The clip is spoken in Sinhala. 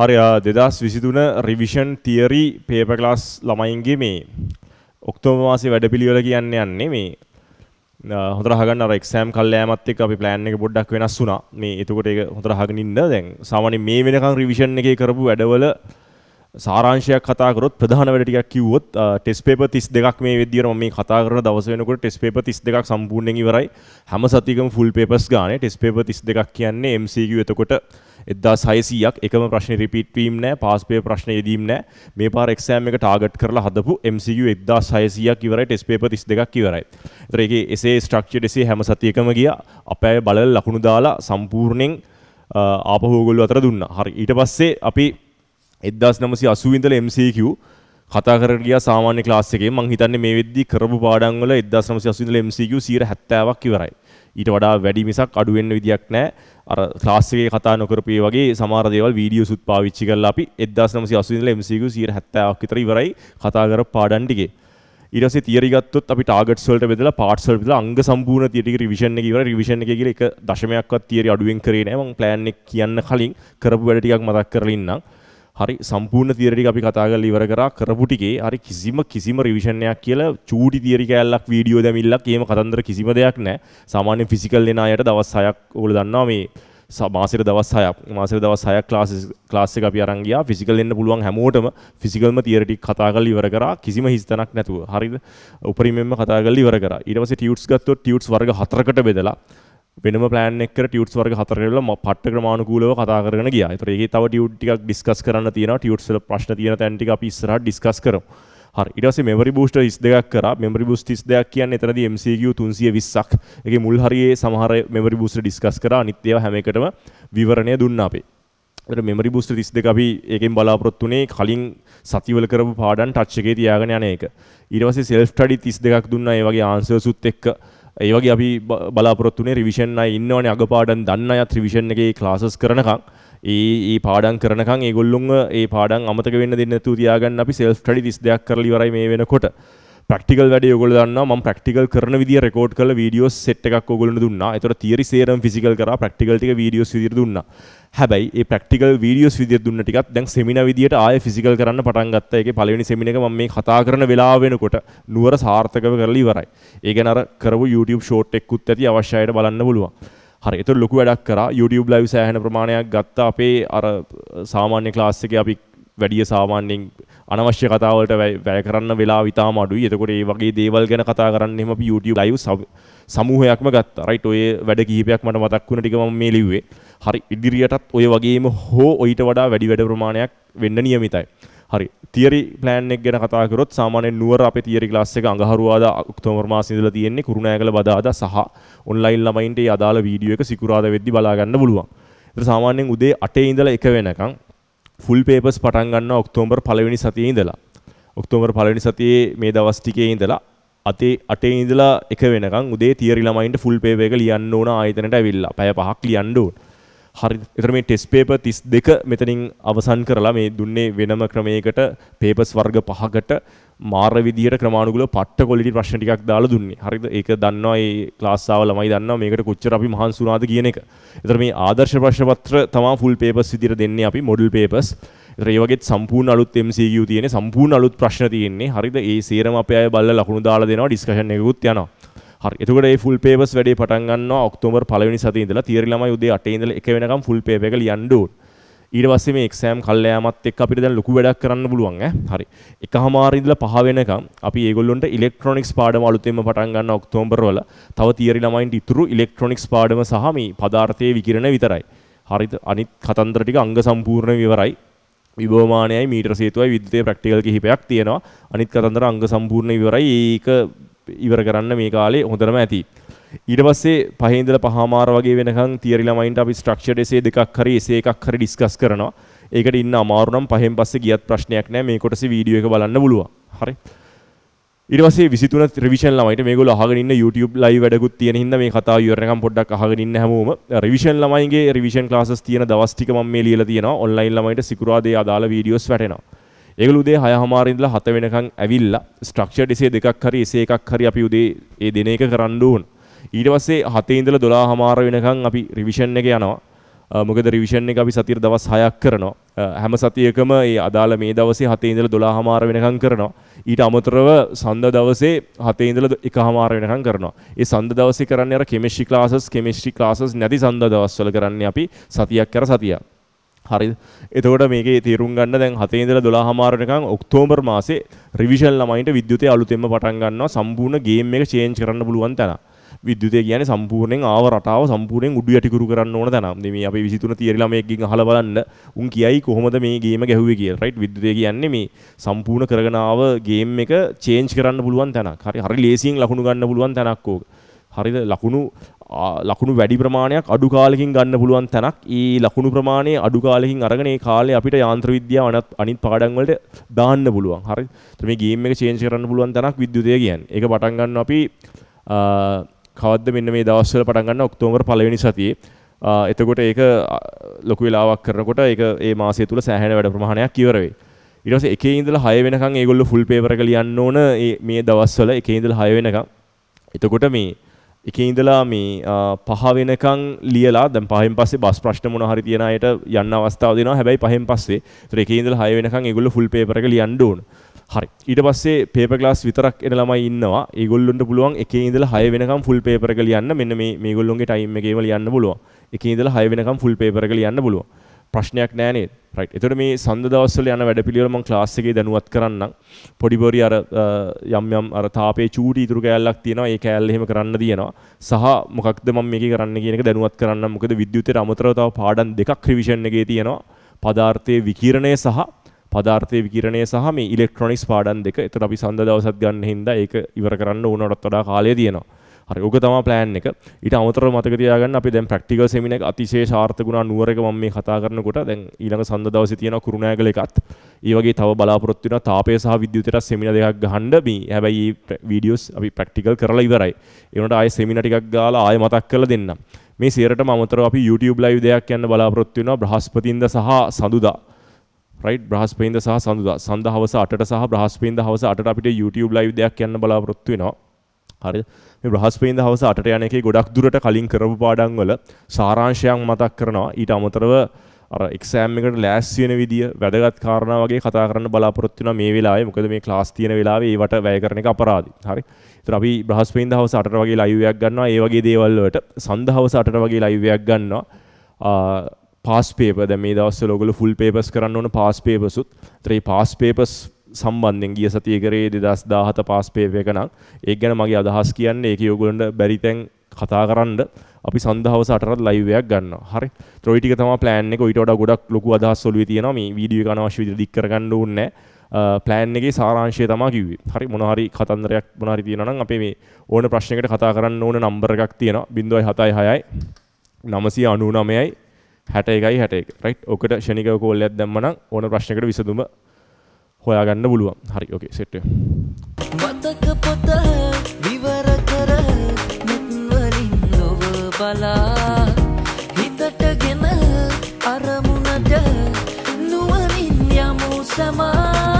හරි දෙදස් විසිතුන රිවිෂන් තියරි පේපකලාස් ළමයින්ගේ මේ ඔක්තෝම මාසේ වැඩපිළිවෙල කියන්න යන්නේ මේ හොදරහගන්න රක්ෂෑම් කල්ලෑමත් එක් අපි ප්ලෑන් එක පොඩ්ඩක් වෙනස් වුනා මේ එතකොට එක හොදරහගනින්න දැන් සාමාන්‍ය මේ වෙනකන් රිවිෂන් එක කරපු වැඩවල සාරංශයක් කතාකරොත් ප්‍රධාන වැඩ ටිකක් කිව්වොත් ටෙස් පේප 32ක් මේ විදියට මම මේ කතා කරන දවස වෙනකොට ටෙස් පේප 32ක් සම්පූර්ණයෙන් ඉවරයි. හැම සතියකම ෆුල් පේපර්ස් ගානේ ටෙස් පේප 32ක් කියන්නේ MCQ එතකොට එදදා සයිසියක් එකම ප්‍රශ්න රිපිටවීම් නෑ පාස්පේ ප්‍රශ්න යෙදීම් නෑ මේ පාර එක්ෂෑම් එක ටාගට් කරලා හදපු MCU එක්දා සයිසියක් ඉවරයි ටෙස් පේප තිස් දෙකක් ඉවරයි තරගේ එසේ ස්ට්‍රක්ෂ එසේ හැම සතියකම ගිය අපෑ බලල් ලකුණු දාලා සම්පූර්ණයෙන් ආපහෝගොල්ල අතර දුන්න හරි ඊට පස්සේ අපි එදදාස් නමසි අසුවින්දල MCQ කතා කරන ගියා සාමාන්‍ය ක්ලාස් එකේ මං හිතන්නේ මේ වෙද්දි කරපු පාඩම් වල 1980 MCQ 170ක් ඉවරයි. ඊට වඩා වැඩි මිසක් අඩු වෙන්න විදියක් නැහැ. අර ක්ලාස් එකේ කතා නොකරපු වගේ සමහර දේවල් වීඩියෝස් උත් පාවිච්චි කරලා අපි 1980 ඉඳලා MCQ 170ක් විතර ඉවරයි කතා කරපු පාඩම් ටිකේ. ඊට පස්සේ තියරි ගත්තොත් අපි ටාගට්ස් වලට බෙදලා පාර්ට්ස් වලට බෙදලා අංග සම්පූර්ණ තියරි ටික රිවිෂන් එක ඉවරයි. රිවිෂන් එකේ කියලා එක දශමයක්වත් තියරි අඩුවෙන් කරේ නැහැ. මම ප්ලෑන් එක කියන්න කලින් කරපු වැඩ ටිකක් මතක් කරලා ඉන්නම්. හරි සම්පූර්ණ තියරි අපි කතා කරලා ඉවර කරා කරපු ටිකේ හරි කිසිම කිසිම රිවිෂන් එකක් කියලා චූටි තියරි කෑල්ලක් වීඩියෝ දැමිල්ලක් එහෙම කතන්දර කිසිම දෙයක් නැහැ. සාමාන්‍ය ෆිසිකල් එන අයට දවස් 6ක් ඕගොල්ලෝ දන්නවා මේ මාසෙට දවස් 6ක් මාසෙට දවස් 6ක් ක්ලාස් ක්ලාස් එක අපි අරන් ගියා ෆිසිකල් එන්න පුළුවන් හැමෝටම ෆිසිකල්ම තියරි ටික කතා කරලා ඉවර කරා කිසිම හිස්තනක් නැතුව. හරිද? උපරිමයෙන්ම කතා කරලා ඉවර කරා. ඊට පස්සේ ටියුට්ස් ගත්තොත් ටියුට්ස් වර්ග හතරකට බෙදලා වෙනම පලෑන් එක ටියුට් වර්ග හතරලම පට්ට ක්‍රමාණකූලව කතා කරන ගිය තර ඒ තව ටියුට් ටික් ඩිස්කස් කරන්න තියෙන ටියුට්සල ප්‍රශ්න තියෙන තැන්ටි අපි ඉස්සරහ ඩිස්කස් කරමු හරි ඉටස මෙමරි බෂ්ට ස් දෙයක් කර මෙමරි බුස් තිස් දෙයක් කියන්න එතරද MCQ තුන්සිය විස්සක් එක මුල් හරියේ සමහර මෙමරි බුස්ට ඩිස්කස් කර නිත්‍යව හැමකටම විවරණය දුන්න අපේ මෙමරි බුස්ට තිස් දෙක අපි ඒකෙන් බලාපොරොත්තුනේ කලින් සතිවල කරපු පාඩන් ටච්චකේ තියාගෙන යන එක ඊටවසේ සෙල්ෆ් ටඩි තිස් දෙකක් දුන්න ඒ වගේ ආන්සර් සුත් එක්ක ඒ වගේ අපි බලාපොරොත්තු වෙන්නේ රිවිෂන් අය ඉන්නවනේ අගපාඩම් දන්න අයත් රිවිෂන් එකේ ක්ලාසස් කරනකම් ඒ ඒ පාඩම් කරනකම් ඒගොල්ලොන්ව ඒ පාඩම් අමතක වෙන්න දෙන්නේ නැතුව තියාගන්න අපි self study 32ක් කරලා ඉවරයි මේ වෙනකොට. ප්‍රක්ටිකල් වැඩ යොගල දන්න ම ප්‍රක්ටිකල් කරන විදි රකෝඩ් කල වීඩියෝ සෙට් එකක් ඔගලන දුන්න එතර තිරි සේරම් ෆිසිකල් කර ප්‍රක්ටිකල්ටික වීඩියෝ සිදිර දුන්න හැබයි ඒ ප්‍රක්ටිකල් වීඩියෝ විදිර දුන්න ටිකක් දැන් සෙමින විදිට ආය ෆිසිකල් කරන්න පටන්ගත්ත එක පලවෙනි සෙමිනක ම මේ කතා කරන වෙලා වෙනකොට නුවර සාර්ථකව කරලි වරයි ඒගනර කරපු YouTube ෂෝට් එක්කුත් ඇති අවශ්‍යයට බලන්න පුළුවන්. හරි එතකොට ලොකු වැඩක් කරා YouTube live සෑහෙන ප්‍රමාණයක් ගත්තා අපේ අර සාමාන්‍ය ක්ලාස් එකේ අපි වැඩිය සාමාන්‍යයෙන් අනවශ්‍ය කතාවලට වැය කරන්න වෙලා විතාම අඩුයි. එතකොට ඒ වගේ දේවල් ගැන කතා කරන්න එහෙම අපි YouTube live සමූහයක්ම ගත්තා. රයිට් ඔය වැඩ කිහිපයක් මට මතක් වුණ ටික මම මේ ලිව්වේ. හරි ඉදිරියටත් ඔය වගේම හෝ ඔයිට වඩා වැඩි වැඩ ප්‍රමාණයක් වෙන්න නියමිතයි. හරි තිරි ප්ලෑන් එක් ගැන කතා කරොත් සාමාන්‍යයෙන් නුවර අපේ තියරි ක්ලාස් එක අඟහරුවාදා ඔක්තෝබර් මාසෙ ඉඳලා තියෙන්නේ කුරුණෑගල බදාදා සහ ඔන්ලයින් ළමයින්ට ඒ අදාළ වීඩියෝ එක සිකුරාදා වෙද්දි බලා ගන්න පුළුවන්. ඒතර සාමාන්‍යයෙන් උදේ 8 ඉඳලා 1 වෙනකන් ෆුල් පේපර්ස් පටන් ගන්නවා ඔක්තෝබර් පළවෙනි සතියේ ඉඳලා. ඔක්තෝබර් පළවෙනි සතියේ මේ දවස් ටිකේ ඉඳලා අතේ අටේ ඉඳලා එක වෙනකන් උදේ තියරි ළමයින්ට ෆුල් පේපර් එක ලියන්න ඕන ආයතනයට ඇවිල්ලා. පැය පහක් ලියන්න ඕන. හරි එතර මේ ටෙස් පේප තිස් දෙක මෙතනින් අවසන් කරලා මේ දුන්නේ වෙනම ක්‍රමයකට පේපස් වර්ග පහකට මාර්ර විදිහට ක්‍රමානුකූලව පට්ට ක්වොලිටි ප්‍රශ්න ටිකක් දාලා දුන්නේ. හරිද? ඒක දන්නවා ඒ ක්ලාස් ආව ළමයි දන්නවා මේකට කොච්චර අපි මහන්සි වුණාද කියන එක. ඒතර මේ ආදර්ශ ප්‍රශ්න පත්‍ර තමයි ෆුල් පේපර්ස් විදිහට දෙන්නේ අපි මොඩල් පේපර්ස්. ඒවගේ සම්පූර්ණ අලුත් MCQ තියෙන සම්පූර්ණ අලුත් ප්‍රශ්න තියෙන්නේ හරිද ඒ සේරම අපේ අය බලලා ලකුණු දාලා දෙනවා ඩිස්කෂන් එකකුත් යනවා හරි එතකොට මේ ෆුල් පේපර්ස් වැඩේ පටන් ගන්නවා ඔක්තෝබර් පළවෙනි සතියේ ඉඳලා තියරි ළමයි උදේ 8 ඉඳලා 1 වෙනකම් ෆුල් පේපර් එක ලියන්න ඕනේ ඊට පස්සේ මේ එක්සෑම් කල්යෑමත් එක්ක අපිට දැන් ලොකු වැඩක් කරන්න පුළුවන් ඈ. හරි. එකහමාර ඉඳලා පහ වෙනකම් අපි ඒගොල්ලොන්ට ඉලෙක්ට්‍රොනික්ස් පාඩම අලුතෙන්ම පටන් ගන්න ඔක්තෝබර් වල. තව තියරි ළමයින්ට ඉතුරු ඉලෙක්ට්‍රොනික්ස් පාඩම සහ මේ පදාර්ථයේ විකිරණ විතරයි. හරිද? අනිත් කතන්දර ටික අංග සම්පූර්ණ විවරයි. විභවමානයයි මීටර් සේතුවයි විද්‍යුතය ප්‍රැක්ටිකල් කිහිපයක් තියෙනවා. අනිත් කතන්දර අංග සම්පූර්ණ විවරයි. ඒක ඉවර කරන්න මේ කාලේ හොඳටම ඇති. ඊට පස්සේ පහේ ඉඳලා පහමාර වගේ වෙනකන් තියරි ළමයින්ට අපි ස්ට්‍රක්චර්ඩ් එසේ දෙකක් හරි එසේ එකක් හරි ඩිස්කස් කරනවා. ඒකට ඉන්න අමාරු නම් පහෙන් පස්සේ ගියත් ප්‍රශ්නයක් නැහැ මේ කොටසේ වීඩියෝ එක බලන්න පුළුවන්. හරි. ඊට පස්සේ 23 රිවිෂන් ළමයිට මේගොල්ලෝ අහගෙන ඉන්න YouTube live වැඩකුත් තියෙන හින්දා මේ කතාව ඉවර වෙනකම් පොඩ්ඩක් අහගෙන ඉන්න හැමෝම රිවිෂන් ළමයිගේ රිවිෂන් classes තියෙන දවස් ටික මම මේ ලියලා තියෙනවා. online ළමයිට සිකුරාදේ අදාළ videos වැටෙනවා. ඒගොල්ලෝ උදේ 6 හමාරින් ඉඳලා 7 වෙනකම් ඇවිල්ලා structured essay දෙකක් හරි essay එකක් හරි අපි උදේ ඒ දින එක කරන්න ඕනේ. ඊට පස්සේ 7 ඉඳලා 12 හමාර වෙනකන් අපි රිවිෂන් එක යනවා. මොකද රිවිෂන් එක අපි සතියට දවස් 6ක් කරනවා. හැම සතියකම ඒ අදාළ මේ දවසේ 7 ඉඳලා 12 හමාර වෙනකන් කරනවා. ඊට අමතරව සඳ දවසේ 7 ඉඳලා 1 හමාර වෙනකන් කරනවා. ඒ සඳ දවසේ කරන්නේ අර කෙමිස්ට්‍රි ක්ලාසස් කෙමිස්ට්‍රි ක්ලාසස් නැති සඳ දවස්වල කරන්නේ අපි සතියක් අර සතියක්. හරිද එතකොට මේකේ තේරුම් ගන්න දැන් 7 ඉඳලා 12 හමාර වෙනකන් ඔක්තෝබර් මාසේ රිවිෂන් ළමයින්ට විද්‍යුතය අලුතෙන්ම පටන් ගන්නවා සම්පූර්ණ ගේම් එක චේන්ජ් කරන්න පුළුවන් තැන. විද්‍යුතය කියන්නේ සම්පූර්ණයෙන් ආව රටාව සම්පූර්ණයෙන් උඩු යටිකුරු කරන්න ඕන තැනක්. මේ අපි 23 තියරි ළමයෙක්ගෙන් අහලා බලන්න උන් කියයි කොහොමද මේ ගේම ගැහුවේ කියලා. රයිට් විද්‍යුතය කියන්නේ මේ සම්පූර්ණ කරගෙන ආව ගේම් එක චේන්ජ් කරන්න පුළුවන් තැනක්. හරි හරි ලේසියෙන් ලකුණු ගන්න පුළුවන් තැනක් ඕක. හරිද ලකුණු ලකුණු වැඩි ප්‍රමාණයක් අඩු කාලෙකින් ගන්න පුළුවන් තැනක් ඒ ලකුණු ප්‍රමාණය අඩු කාලෙකින් අරගෙන ඒ කාලේ අපිට යාන්ත්‍ර විද්‍යාව අනත් අනිත් පාඩම් වලට දාන්න පුළුවන් හරි එතකොට මේ ගේම් එක චේන්ජ් කරන්න පුළුවන් තැනක් විද්‍යුතය කියන්නේ ඒක පටන් ගන්න අපි කවද්ද මෙන්න මේ දවස්වල පටන් ගන්න ඔක්තෝබර් පළවෙනි සතියේ එතකොට ඒක ලොකු වෙලාවක් කරනකොට ඒක ඒ මාසය තුල සෑහෙන වැඩ ප්‍රමාණයක් ඉවර වෙයි ඊට පස්සේ එකේ ඉඳලා 6 වෙනකන් ඒගොල්ලෝ ෆුල් පේපර් එක ලියන්න ඕන මේ දවස්වල එකේ ඉඳලා 6 වෙනකන් එතකොට මේ එකේ ඉඳලා මේ පහ වෙනකන් ලියලා දැන් පහෙන් පස්සේ බස් ප්‍රශ්න මොන හරි තියන අයට යන්න අවස්ථාව දෙනවා හැබැයි පහෙන් පස්සේ ඒතර එකේ ඉඳලා 6 වෙනකන් ඒගොල්ලෝ ෆුල් පේපර් එක ලියන්න ඕන හරි ඊට පස්සේ පේපර් ක්ලාස් විතරක් එන ළමයි ඉන්නවා. ඒගොල්ලොන්ට පුළුවන් එකේ ඉඳලා 6 වෙනකම් ෆුල් පේපර් එක ලියන්න. මෙන්න මේ මේගොල්ලොන්ගේ ටයිම් එකේම ලියන්න පුළුවන්. එකේ ඉඳලා 6 වෙනකම් ෆුල් පේපර් එක ලියන්න පුළුවන්. ප්‍රශ්නයක් නෑ නේද? රයිට්. එතකොට මේ සඳ දවස්වල යන වැඩපිළිවෙල මම ක්ලාස් එකේ දැනුවත් කරන්නම්. පොඩි පොඩි අර යම් යම් අර තාපේ චූටි ඉතුරු කෑල්ලක් තියෙනවා. ඒ කෑල්ල එහෙම කරන්න තියෙනවා. සහ මොකක්ද මම මේකේ කරන්න කියන එක දැනුවත් කරන්නම්. මොකද විද්‍යුතයට අමතරව තව පාඩම් දෙකක් රිවිෂන් එකේ තියෙනවා. පදාර්ථයේ විකිරණය සහ පදාර්ථයේ විකිරණය සහ මේ ඉලෙක්ට්‍රොනික්ස් පාඩම් දෙක. ඒතර අපි සඳ දවසත් ගන්න හින්දා ඒක ඉවර කරන්න ඕනටත් වඩා කාලය තියෙනවා. හරි. ඕක තමයි plan එක. ඊට අමතරව මතක තියාගන්න අපි දැන් practical seminar එක අතිශය සාර්ථකුණා නුවරක මම මේ කතා කරනකොට දැන් ඊළඟ සඳ දවසේ තියෙන කුරුණෑගල එකත්. ඒ වගේ තව බලාපොරොත්තු වෙන තාපය සහ විද්‍යුතයට seminar දෙකක් ගහන්න මේ හැබැයි මේ videos අපි practical කරලා ඉවරයි. ඒ උනට ආයෙ seminar ටිකක් ගාලා ආයෙ මතක් කරලා දෙන්නම්. මේ සියරටම අමතරව අපි YouTube live දෙයක් යන්න බලාපොරොත්තු වෙනවා බ්‍රහස්පතින්ද සහ සඳුදා. රයිට් බ්‍රහස්පතින්දා සහ සඳුදා සඳ හවස 8ට සහ බ්‍රහස්පතින්දා හවස 8ට අපිට YouTube live දෙයක් යන්න බලාපොරොත්තු වෙනවා. හරිද? මේ බ්‍රහස්පතින්දා හවස 8ට යන එකේ ගොඩක් දුරට කලින් කරපු පාඩම් වල සාරාංශයක් මතක් කරනවා. ඊට අමතරව අර එක්සෑම් එකට ලෑස්ති වෙන විදිය වැදගත් කාරණා වගේ කතා කරන්න බලාපොරොත්තු වෙනවා මේ වෙලාවේ. මොකද මේ ක්ලාස් තියෙන වෙලාවේ ඒවට වැය කරන එක අපරාධයි. හරි. ඒතර අපි බ්‍රහස්පතින්දා හවස 8ට වගේ live එකක් ගන්නවා. ඒ වගේ දේවල් වලට සඳ හවස 8ට වගේ live එකක් ගන්නවා. පාස් පේප දැ මේ දවස්ස ලොගල ෆුල් පේපස් කරන්න ඕන පාස් පේපසුත් ත්‍රේ පාස් පේපස් සම්බන්ධෙන් ගිය සතිය කරේ දෙදස් දාහත පාස් පේපයක නම් ඒ ගැන මගේ අදහස් කියන්නේ ඒක යෝගලන්ට බැරිතැන් කතා කරන්න අපි සඳහව සටරත් ලයිවයක් ගන්න හරි ත්‍රොයිටික තම පලෑන් එක ඉට ගොඩක් ලොකු අදහස් සොලුව තියෙන මේ වීඩිය කනවශ්‍ය විදි දික්කරගන්න ඕන්න ප්ලෑන් එකේ සාරංශය තමා කිව්වේ හරි මොනහරි කතන්දරයක් මොනහරි තියෙනනම් අපේ මේ ඕන ප්‍රශ්නකට කතා කරන්න ඕන නම්බර එකක් තියෙන බිඳුවයි හතයි හයයි නමසය අනුනමයයි හැට එකයි හැට එක රයිට් ඔකට ෂණික කෝල්ලයක් දැම්මනම් ඕන ප්‍රශ්නකට විසඳුම හොයාගන්න පුළුවන් හරි ඕකේ සෙට් මතක පොත විවර කර මෙත්වලින් නොව බලා හිතට ගෙන අරමුණට නුවරින් යමු සමා